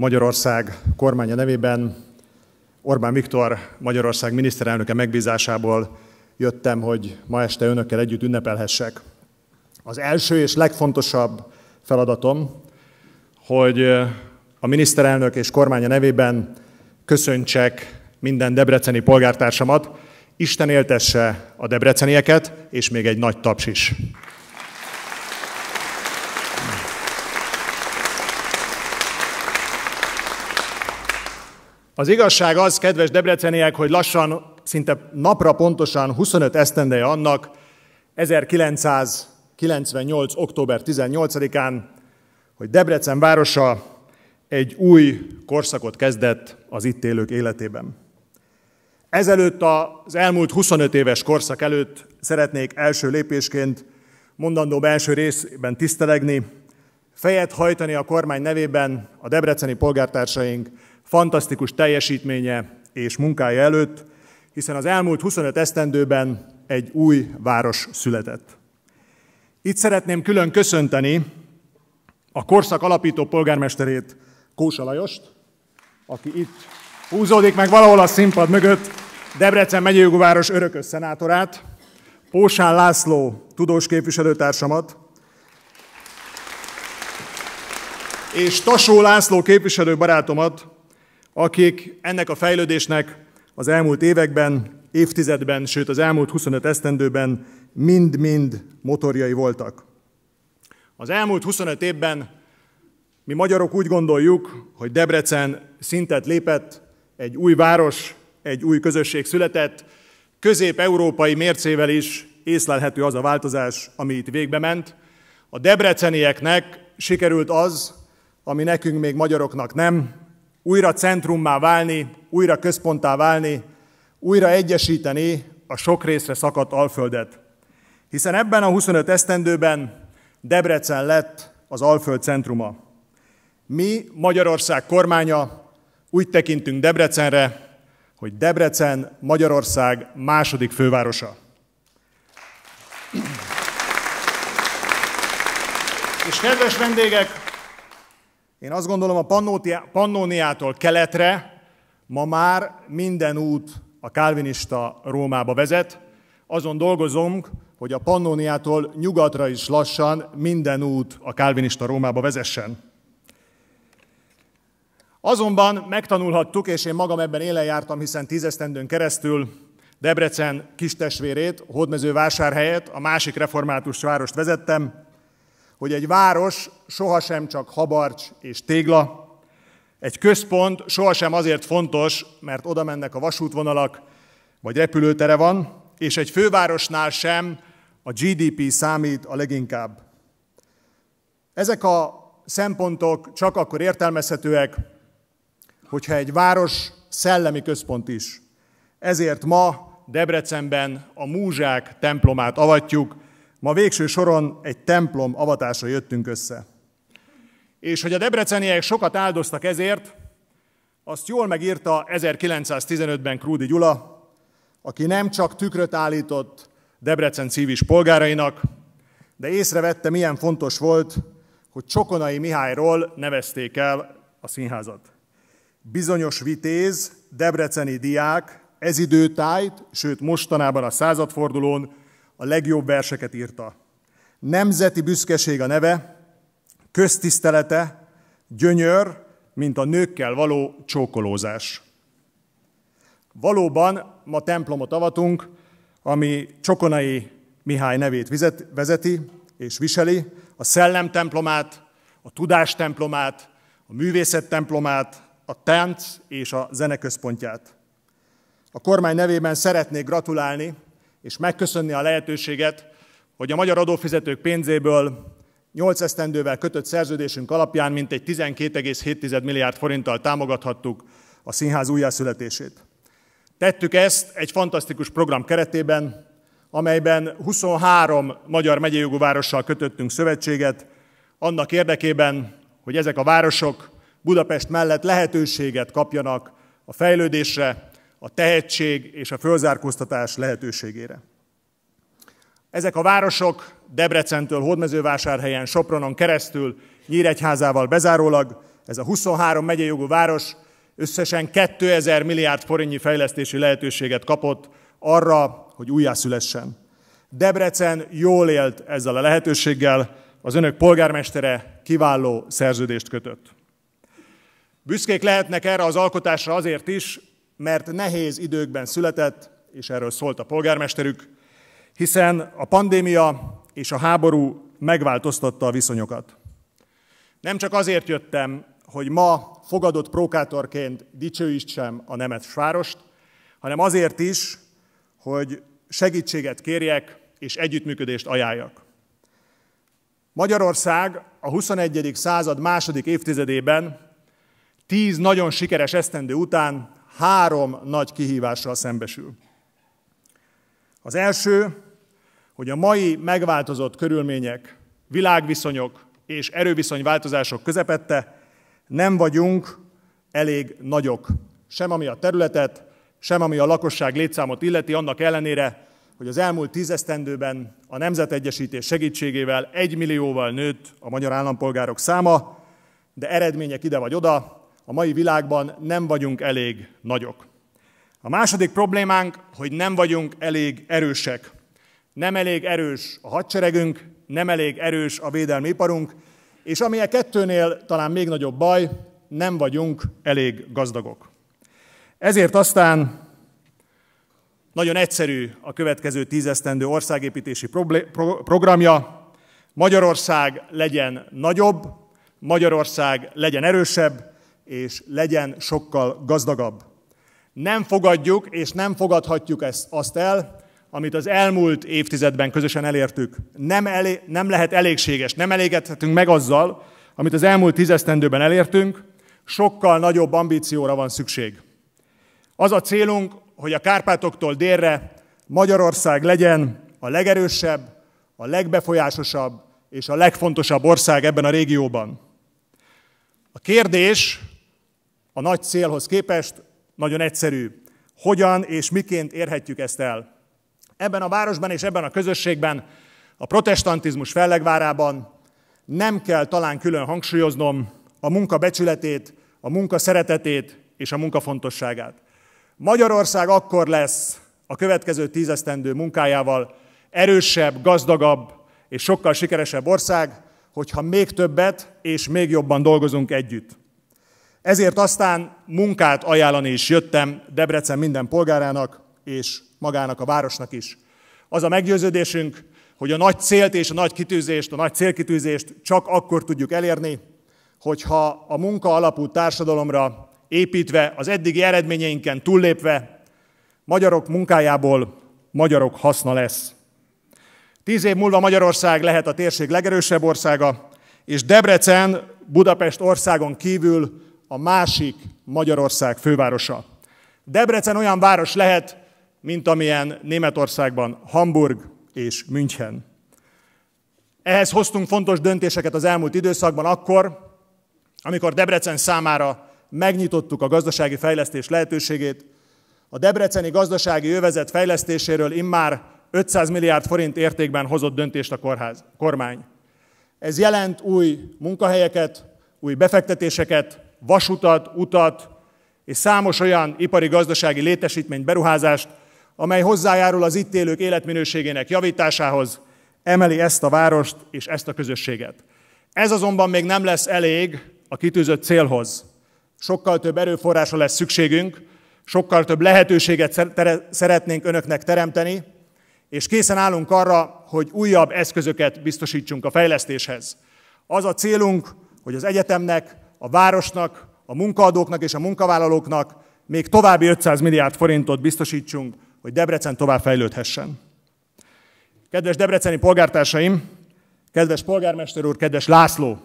Magyarország kormánya nevében Orbán Viktor Magyarország miniszterelnöke megbízásából jöttem, hogy ma este önökkel együtt ünnepelhessek. Az első és legfontosabb feladatom, hogy a miniszterelnök és kormánya nevében köszöntsek minden debreceni polgártársamat, Isten éltesse a debrecenieket, és még egy nagy taps is. Az igazság az, kedves debreceniek, hogy lassan, szinte napra pontosan 25 esztendeje annak, 1998. október 18-án, hogy Debrecen városa egy új korszakot kezdett az itt élők életében. Ezelőtt az elmúlt 25 éves korszak előtt szeretnék első lépésként mondandó első részben tisztelegni, fejet hajtani a kormány nevében a debreceni polgártársaink fantasztikus teljesítménye és munkája előtt, hiszen az elmúlt 25 esztendőben egy új város született. Itt szeretném külön köszönteni a korszak alapító polgármesterét, Kósa Lajost, aki itt húzódik meg valahol a színpad mögött, Debrecen megyőjogúváros örökös szenátorát, Pósán László tudós képviselőtársamat, és Tasó László képviselő barátomat, akik ennek a fejlődésnek az elmúlt években, évtizedben, sőt az elmúlt 25 esztendőben mind-mind motorjai voltak. Az elmúlt 25 évben mi magyarok úgy gondoljuk, hogy Debrecen szintet lépett, egy új város, egy új közösség született, közép-európai mércével is észlelhető az a változás, ami itt végbe ment. A debrecenieknek sikerült az, ami nekünk még magyaroknak nem, újra centrummá válni, újra központtá válni, újra egyesíteni a sok részre szakadt Alföldet. Hiszen ebben a 25 esztendőben Debrecen lett az Alföld centruma. Mi, Magyarország kormánya úgy tekintünk Debrecenre, hogy Debrecen Magyarország második fővárosa. És kedves vendégek, én azt gondolom, a Pannóniától keletre ma már minden út a kálvinista Rómába vezet. Azon dolgozunk, hogy a Pannóniától nyugatra is lassan minden út a kálvinista Rómába vezessen. Azonban megtanulhattuk, és én magam ebben élen jártam, hiszen tízesztendőn keresztül Debrecen kistestvérét, Hódmező vásárhelyet, a másik református várost vezettem, hogy egy város sohasem csak habarcs és tégla, egy központ sohasem azért fontos, mert oda mennek a vasútvonalak, vagy repülőtere van, és egy fővárosnál sem a GDP számít a leginkább. Ezek a szempontok csak akkor értelmezhetőek, hogyha egy város szellemi központ is. Ezért ma Debrecenben a múzsák templomát avatjuk, Ma végső soron egy templom avatásra jöttünk össze. És hogy a debreceniek sokat áldoztak ezért, azt jól megírta 1915-ben Krúdi Gyula, aki nem csak tükröt állított Debrecen civis polgárainak, de észrevette, milyen fontos volt, hogy Csokonai Mihályról nevezték el a színházat. Bizonyos vitéz, debreceni diák ez időtájt, sőt mostanában a századfordulón a legjobb verseket írta. Nemzeti büszkeség a neve, köztisztelete, gyönyör, mint a nőkkel való csókolózás. Valóban ma templomot avatunk, ami Csokonai Mihály nevét vezeti és viseli, a szellem templomát, a tudás templomát, a művészet templomát, a tánc és a zeneközpontját. A kormány nevében szeretnék gratulálni és megköszönni a lehetőséget, hogy a magyar adófizetők pénzéből 8 esztendővel kötött szerződésünk alapján mintegy 12,7 milliárd forinttal támogathattuk a színház újjászületését. Tettük ezt egy fantasztikus program keretében, amelyben 23 magyar megyéjogú várossal kötöttünk szövetséget, annak érdekében, hogy ezek a városok Budapest mellett lehetőséget kapjanak a fejlődésre, a tehetség és a fölzárkóztatás lehetőségére. Ezek a városok Debrecentől, Hódmezővásárhelyen, Sopronon keresztül, Nyíregyházával bezárólag, ez a 23 megyei jogú város összesen 2000 milliárd forintnyi fejlesztési lehetőséget kapott arra, hogy újjászülessen. Debrecen jól élt ezzel a lehetőséggel, az önök polgármestere kiváló szerződést kötött. Büszkék lehetnek erre az alkotásra azért is, mert nehéz időkben született, és erről szólt a polgármesterük, hiszen a pandémia és a háború megváltoztatta a viszonyokat. Nem csak azért jöttem, hogy ma fogadott prókátorként dicsőítsem a nemet svárost, hanem azért is, hogy segítséget kérjek és együttműködést ajánljak. Magyarország a 21. század második évtizedében, tíz nagyon sikeres esztendő után három nagy kihívással szembesül. Az első, hogy a mai megváltozott körülmények, világviszonyok és erőviszony változások közepette nem vagyunk elég nagyok, sem ami a területet, sem ami a lakosság létszámot illeti, annak ellenére, hogy az elmúlt tízesztendőben a nemzetegyesítés segítségével egy millióval nőtt a magyar állampolgárok száma, de eredmények ide vagy oda, a mai világban nem vagyunk elég nagyok. A második problémánk, hogy nem vagyunk elég erősek. Nem elég erős a hadseregünk, nem elég erős a védelmi iparunk, és ami a e kettőnél talán még nagyobb baj, nem vagyunk elég gazdagok. Ezért aztán nagyon egyszerű a következő tízesztendő országépítési programja. Magyarország legyen nagyobb, Magyarország legyen erősebb, és legyen sokkal gazdagabb. Nem fogadjuk és nem fogadhatjuk ezt, azt el, amit az elmúlt évtizedben közösen elértük. Nem, elé, nem lehet elégséges, nem elégedhetünk meg azzal, amit az elmúlt tízesztendőben elértünk, sokkal nagyobb ambícióra van szükség. Az a célunk, hogy a Kárpátoktól délre Magyarország legyen a legerősebb, a legbefolyásosabb és a legfontosabb ország ebben a régióban. A kérdés, a nagy célhoz képest nagyon egyszerű. Hogyan és miként érhetjük ezt el? Ebben a városban és ebben a közösségben, a protestantizmus fellegvárában nem kell talán külön hangsúlyoznom a munka becsületét, a munka szeretetét és a munka fontosságát. Magyarország akkor lesz a következő tízesztendő munkájával erősebb, gazdagabb és sokkal sikeresebb ország, hogyha még többet és még jobban dolgozunk együtt. Ezért aztán munkát ajánlani is jöttem Debrecen minden polgárának és magának a városnak is. Az a meggyőződésünk, hogy a nagy célt és a nagy kitűzést, a nagy célkitűzést csak akkor tudjuk elérni, hogyha a munka alapú társadalomra építve, az eddigi eredményeinken túllépve, magyarok munkájából magyarok haszna lesz. Tíz év múlva Magyarország lehet a térség legerősebb országa, és Debrecen Budapest országon kívül a másik Magyarország fővárosa. Debrecen olyan város lehet, mint amilyen Németországban Hamburg és München. Ehhez hoztunk fontos döntéseket az elmúlt időszakban akkor, amikor Debrecen számára megnyitottuk a gazdasági fejlesztés lehetőségét. A debreceni gazdasági övezet fejlesztéséről immár 500 milliárd forint értékben hozott döntést a kormány. Ez jelent új munkahelyeket, új befektetéseket, vasutat, utat és számos olyan ipari-gazdasági létesítmény beruházást, amely hozzájárul az itt élők életminőségének javításához, emeli ezt a várost és ezt a közösséget. Ez azonban még nem lesz elég a kitűzött célhoz. Sokkal több erőforrásra lesz szükségünk, sokkal több lehetőséget szeretnénk önöknek teremteni, és készen állunk arra, hogy újabb eszközöket biztosítsunk a fejlesztéshez. Az a célunk, hogy az egyetemnek, a városnak, a munkaadóknak és a munkavállalóknak még további 500 milliárd forintot biztosítsunk, hogy Debrecen tovább fejlődhessen. Kedves debreceni polgártársaim, kedves polgármester úr, kedves László!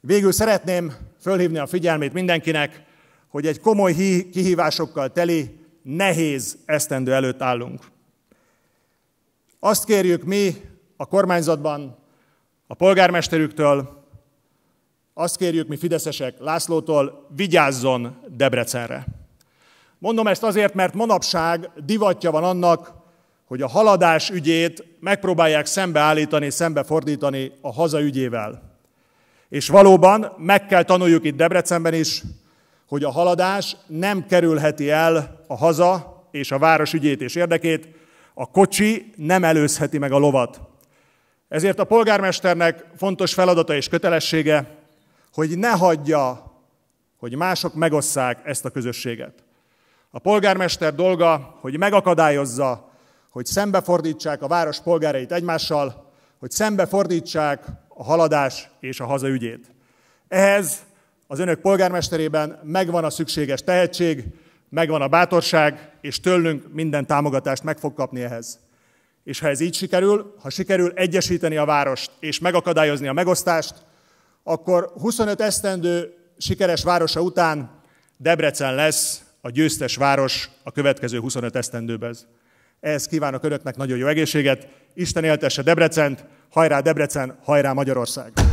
Végül szeretném fölhívni a figyelmét mindenkinek, hogy egy komoly kihívásokkal teli, nehéz esztendő előtt állunk. Azt kérjük mi a kormányzatban, a polgármesterüktől, azt kérjük mi fideszesek Lászlótól, vigyázzon Debrecenre. Mondom ezt azért, mert manapság divatja van annak, hogy a haladás ügyét megpróbálják szembeállítani, szembefordítani a haza ügyével. És valóban meg kell tanuljuk itt Debrecenben is, hogy a haladás nem kerülheti el a haza és a város ügyét és érdekét, a kocsi nem előzheti meg a lovat. Ezért a polgármesternek fontos feladata és kötelessége, hogy ne hagyja, hogy mások megosszák ezt a közösséget. A polgármester dolga, hogy megakadályozza, hogy szembefordítsák a város polgárait egymással, hogy szembefordítsák a haladás és a hazaügyét. Ehhez az önök polgármesterében megvan a szükséges tehetség, megvan a bátorság, és tőlünk minden támogatást meg fog kapni ehhez. És ha ez így sikerül, ha sikerül egyesíteni a várost és megakadályozni a megosztást, akkor 25 esztendő sikeres városa után Debrecen lesz a győztes város a következő 25 esztendőben. Ehhez kívánok Önöknek nagyon jó egészséget, Isten éltesse Debrecent, hajrá Debrecen, hajrá Magyarország!